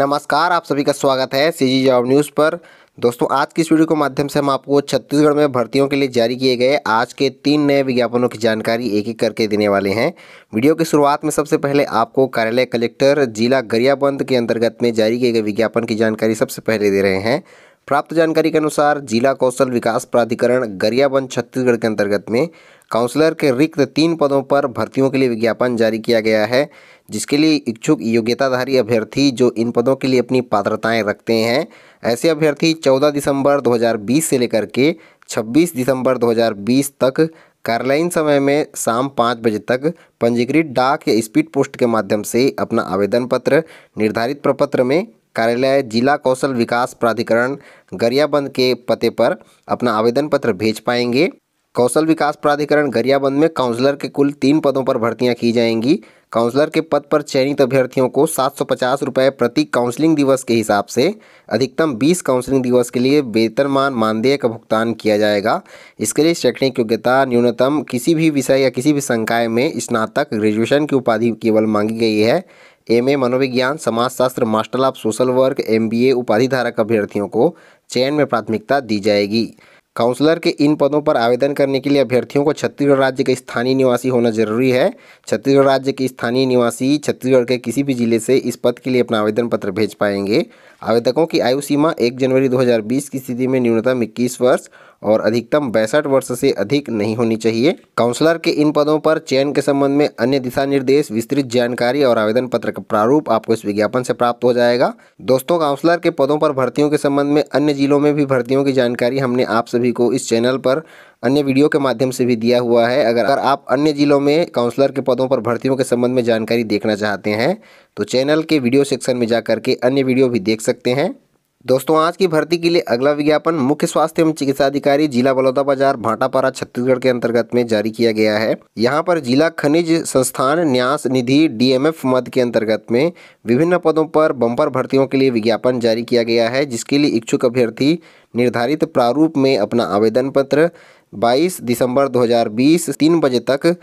नमस्कार आप सभी का स्वागत है सी जी जॉब न्यूज़ पर दोस्तों आज की इस वीडियो के माध्यम से हम आपको छत्तीसगढ़ में भर्तियों के लिए जारी किए गए आज के तीन नए विज्ञापनों की जानकारी एक एक करके देने वाले हैं वीडियो की शुरुआत में सबसे पहले आपको कार्यालय कलेक्टर जिला गरियाबंद के अंतर्गत में जारी किए गए विज्ञापन की जानकारी सबसे पहले दे रहे हैं प्राप्त जानकारी के अनुसार जिला कौशल विकास प्राधिकरण गरियाबंद छत्तीसगढ़ के अंतर्गत में काउंसलर के रिक्त तीन पदों पर भर्तियों के लिए विज्ञापन जारी किया गया है जिसके लिए इच्छुक योग्यताधारी अभ्यर्थी जो इन पदों के लिए अपनी पात्रताएं रखते हैं ऐसे अभ्यर्थी 14 दिसंबर 2020 से लेकर के 26 दिसंबर 2020 तक कार्यालयीन समय में शाम पाँच बजे तक पंजीकृत डाक या स्पीड पोस्ट के माध्यम से अपना आवेदन पत्र निर्धारित प्रपत्र में कार्यालय जिला कौशल विकास प्राधिकरण गरियाबंद के पते पर अपना आवेदन पत्र भेज पाएंगे कौशल विकास प्राधिकरण गरियाबंद में काउंसलर के कुल तीन पदों पर भर्तियां की जाएंगी काउंसलर के पद पर चयनित अभ्यर्थियों को सात सौ पचास रुपये प्रति काउंसलिंग दिवस के हिसाब से अधिकतम बीस काउंसलिंग दिवस के लिए वेतनमान मानदेय का भुगतान किया जाएगा इसके लिए शैक्षणिक योग्यता न्यूनतम किसी भी विषय या किसी भी संकाय में स्नातक ग्रेजुएशन की उपाधि केवल मांगी गई है एमए मनोविज्ञान समाजशास्त्र master of social work MBA उपाधि धारक अभ्यर्थियों को चयन में प्राथमिकता दी जाएगी काउंसलर के इन पदों पर आवेदन करने के लिए अभ्यर्थियों को छत्तीसगढ़ राज्य के स्थानीय निवासी होना जरूरी है छत्तीसगढ़ राज्य के स्थानीय निवासी छत्तीसगढ़ के किसी भी जिले से इस पद के लिए अपना आवेदन पत्र भेज पाएंगे आवेदकों की आयु सीमा एक जनवरी 2020 की स्थिति में न्यूनतम इक्कीस वर्ष और अधिकतम बैसठ वर्ष से अधिक नहीं होनी चाहिए काउंसलर के इन पदों पर चयन के संबंध में अन्य दिशा निर्देश विस्तृत जानकारी और आवेदन पत्र का प्रारूप आपको इस विज्ञापन से प्राप्त हो जाएगा दोस्तों काउंसलर के पदों पर भर्तियों के संबंध में अन्य जिलों में भी भर्तियों की जानकारी हमने आप सभी को इस चैनल पर अन्य वीडियो के माध्यम से भी दिया हुआ है अगर अगर आप अन्य जिलों में काउंसलर के पदों पर भर्तियों के संबंध में जानकारी देखना चाहते हैं तो चैनल के वीडियो सेक्शन में जा के अन्य वीडियो भी देख सकते हैं दोस्तों आज की भर्ती के लिए अगला विज्ञापन मुख्य स्वास्थ्य एवं चिकित्सा अधिकारी जिला बलौदाबाजार भाटापारा छत्तीसगढ़ के अंतर्गत में जारी किया गया है यहाँ पर जिला खनिज संस्थान न्यास निधि डीएमएफ मद के अंतर्गत में विभिन्न पदों पर बम्पर भर्तियों के लिए विज्ञापन जारी किया गया है जिसके लिए इच्छुक अभ्यर्थी निर्धारित प्रारूप में अपना आवेदन पत्र बाईस दिसंबर दो तीन बजे तक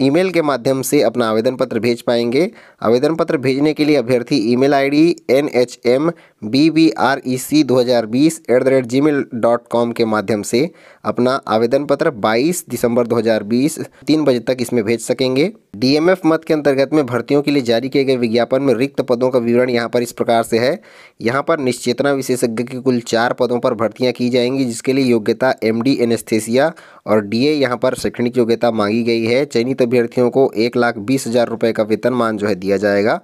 ईमेल के माध्यम से अपना आवेदन पत्र भेज पाएंगे आवेदन पत्र भेजने के लिए अभ्यर्थी email ID N H M B B R E C दो हज़ार बीस at the rate gmail dot com के माध्यम से अपना आवेदन पत्र 22 दिसंबर 2020 तीन बजे तक इसमें भेज सकेंगे डीएमएफ मत के अंतर्गत में भर्तियों के लिए जारी किए गए विज्ञापन में रिक्त पदों का विवरण यहाँ पर इस प्रकार से है यहाँ पर निश्चेतना विशेषज्ञ के कुल चार पदों पर भर्तियाँ की जाएंगी जिसके लिए योग्यता एम डी एनेस्थेसिया और डी ए यहाँ पर शैक्षणिक योग्यता मांगी गई है चयनित अभ्यर्थियों को एक लाख बीस हज़ार रुपये का वेतनमान जो है दिया जाएगा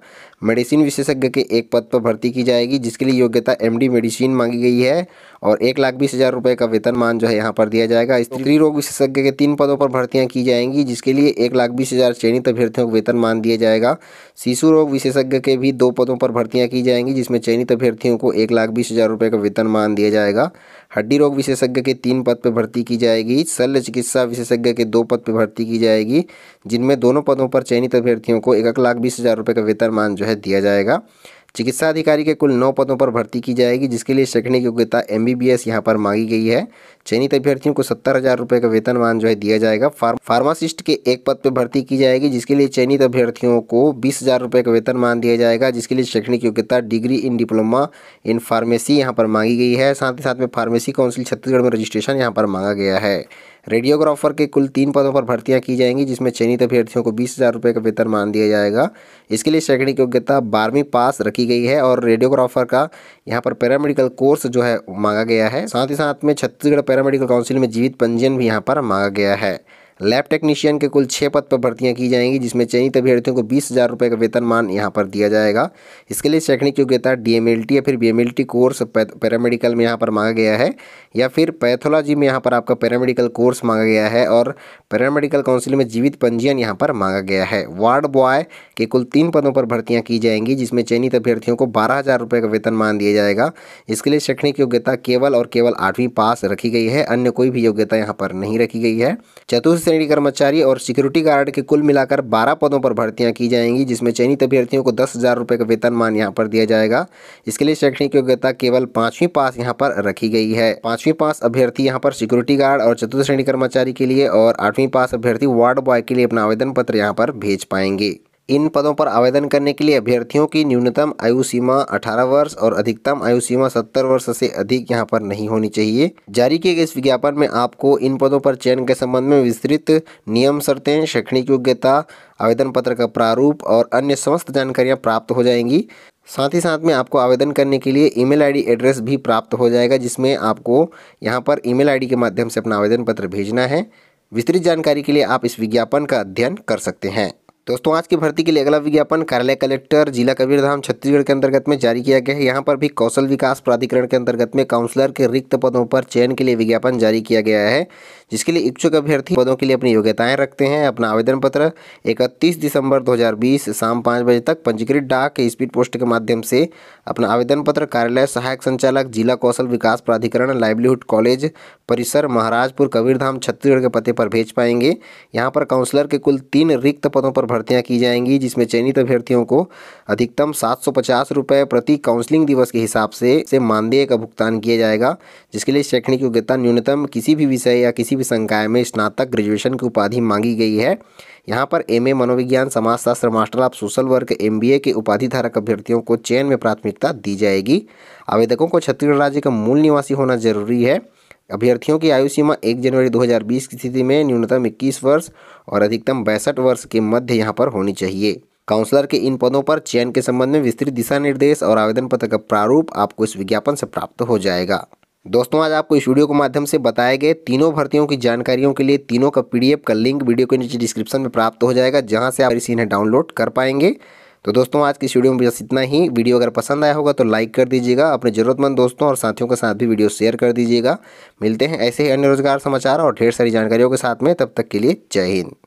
मेडिसिन विशेषज्ञ के एक पद पर भर्ती की जाएगी जिसके लिए योग्यता एमडी मेडिसिन मांगी गई है और एक लाख बीस हज़ार रुपये का वेतन मान जो है यहाँ पर दिया जाएगा स्त्री रोग विशेषज्ञ के तीन पदों पर भर्तियाँ की जाएंगी जिसके लिए एक लाख बीस हज़ार चयनित अभ्यर्थियों को वेतन मान दिया जाएगा शिशु रोग विशेषज्ञ के भी दो पदों पर भर्तियाँ की जाएंगी जिसमें चयनित अभ्यर्थियों को एक लाख बीस हज़ार रुपये का वेतन मान दिया जाएगा हड्डी रोग विशेषज्ञ के तीन पद पर भर्ती की जाएगी शल्य चिकित्सा विशेषज्ञ के दो पद पर भर्ती की जाएगी जिनमें दोनों पदों पर चयनित अभ्यर्थियों को एक लाख बीस हज़ार रुपये का वेतन मान जो है है दिया जाएगा चिकित्सा अधिकारी के कुल नौ पदों पर भर्ती की जाएगी जिसके लिए शैक्षणिक योग्यता एम बी बी एस यहाँ पर मांगी गई है चयनित अभ्यर्थियों को सत्तर हज़ार रुपये का वेतनमान जो है दिया जाएगा फार्म फार्मासिस्ट के एक पद पर भर्ती की जाएगी जिसके लिए चयनित अभ्यर्थियों को बीस हज़ार रुपये का वेतनमान दिया जाएगा जिसके लिए शैक्षणिक योग्यता degree in diploma in pharmacy यहाँ पर मांगी गई है साथ ही साथ में फार्मेसी काउंसिल छत्तीसगढ़ में रजिस्ट्रेशन यहाँ पर मांगा गया है रेडियोग्राफर के कुल तीन पदों पर भर्तियां की जाएंगी जिसमें चयनित अभ्यर्थियों को बीस हज़ार रुपये का वेतनमान दिया जाएगा इसके लिए शैक्षणिक योग्यता बारहवीं पास रखी गई है और रेडियोग्राफर का यहाँ पर पैरामेडिकल कोर्स जो है मांगा गया है साथ ही साथ में छत्तीसगढ़ पैरामेडिकल काउंसिल में जीवित पंजीयन भी यहाँ पर मांगा गया है लैब टेक्नीशियन के कुल छः पद पर भर्तियाँ की जाएंगी जिसमें चयनित अभ्यर्थियों को बीस हज़ार रुपये का वेतनमान यहाँ पर दिया जाएगा इसके लिए शैक्षणिक योग्यता डी या फिर बी कोर्स पैरामेडिकल में यहाँ पर मांगा गया है या फिर पैथोलॉजी में यहाँ पर आपका पैरामेडिकल कोर्स मांगा गया है और पैरामेडिकल काउंसिल में जीवित पंजीयन यहाँ पर मांगा गया है वार्ड बॉय के कुल तीन पदों पर भर्तियाँ की जाएंगी जिसमें चयनित अभ्यर्थियों को बारह हज़ार रुपये का वेतनमान दिया जाएगा इसके लिए शैक्षणिक योग्यता केवल और केवल आठवीं पास रखी गई है अन्य कोई भी योग्यता यहाँ पर नहीं रखी गई है चतुर्थ श्रेणी कर्मचारी और सिक्योरिटी गार्ड के कुल मिलाकर 12 पदों पर भर्तियां की जाएंगी जिसमें चयनित अभ्यर्थियों को दस हज़ार रुपये का वेतनमान यहां पर दिया जाएगा इसके लिए शैक्षणिक योग्यता केवल पाँचवीं पास यहाँ पर रखी गई है पाँचवीं पास अभ्यर्थी यहाँ पर सिक्योरिटी गार्ड और चतुर्थ श्रेणी कर्मचारी के लिए और आठवीं पास अभ्यर्थी वार्ड बॉय के लिए अपना आवेदन पत्र यहाँ पर भेज पाएंगे इन पदों पर आवेदन करने के लिए अभ्यर्थियों की न्यूनतम आयु सीमा 18 वर्ष और अधिकतम आयु सीमा 70 वर्ष से अधिक यहां पर नहीं होनी चाहिए जारी किए गए इस विज्ञापन में आपको इन पदों पर चयन के संबंध में विस्तृत नियम शर्तें शैक्षणिक योग्यता आवेदन पत्र का प्रारूप और अन्य समस्त जानकारियाँ प्राप्त हो जाएंगी साथ ही साथ में आपको आवेदन करने के लिए ईमेल आईडी एड्रेस भी प्राप्त हो जाएगा जिसमें आपको यहाँ पर ईमेल आईडी के माध्यम से अपना आवेदन पत्र भेजना है विस्तृत जानकारी के लिए आप इस विज्ञापन का अध्ययन कर सकते हैं दोस्तों आज की भर्ती के लिए अगला विज्ञापन कार्यालय कलेक्टर जिला कबीरधाम छत्तीसगढ़ के अंतर्गत में जारी किया गया है यहाँ पर भी कौशल विकास प्राधिकरण के अंतर्गत में काउंसलर के रिक्त पदों पर चयन के लिए विज्ञापन जारी किया गया है जिसके लिए इच्छुक अभ्यर्थी पदों के लिए अपनी योग्यताएं रखते हैं अपना आवेदन पत्र इकतीस दिसंबर दो शाम पाँच बजे तक पंजीकृत डाक स्पीड पोस्ट के माध्यम से अपना आवेदन पत्र कार्यालय सहायक संचालक जिला कौशल विकास प्राधिकरण लाइवलीहुड कॉलेज परिसर महाराजपुर कबीरधाम छत्तीसगढ़ के पते पर भेज पाएंगे यहाँ पर काउंसलर के कुल तीन रिक्त पदों पर भर्तियां की जाएंगी जिसमें चयनित अभ्यर्थियों को अधिकतम सात सौ पचास रुपये प्रति काउंसलिंग दिवस के हिसाब से से मानदेय का भुगतान किया जाएगा जिसके लिए शैक्षणिक योग्यता न्यूनतम किसी भी विषय या किसी भी संकाय में स्नातक ग्रेजुएशन की उपाधि मांगी गई है यहाँ पर एमए मनोविज्ञान समाजशास्त्र master of social work MBA के उपाधि धारक अभ्यर्थियों को चयन में प्राथमिकता दी जाएगी आवेदकों को छत्तीसगढ़ राज्य का मूल निवासी होना जरूरी है अभ्यर्थियों की आयु सीमा 1 जनवरी 2020 की स्थिति में न्यूनतम 21 वर्ष और अधिकतम बैसठ वर्ष के मध्य यहाँ पर होनी चाहिए काउंसलर के इन पदों पर चयन के संबंध में विस्तृत दिशा निर्देश और आवेदन पत्र का प्रारूप आपको इस विज्ञापन से प्राप्त हो जाएगा दोस्तों आज आपको इस वीडियो के माध्यम से बताए गए तीनों भर्तियों की जानकारियों के लिए तीनों का पीडीएफ का लिंक वीडियो के नीचे डिस्क्रिप्शन में प्राप्त हो जाएगा जहां से आप इसी इन्हें डाउनलोड कर पाएंगे तो दोस्तों आज की वीडियो में बस इतना ही वीडियो अगर पसंद आया होगा तो लाइक कर दीजिएगा अपने ज़रूरतमंद दोस्तों और साथियों के साथ भी वीडियो शेयर कर दीजिएगा मिलते हैं ऐसे ही अन्य रोजगार समाचार और ढेर सारी जानकारियों के साथ में तब तक के लिए जय हिंद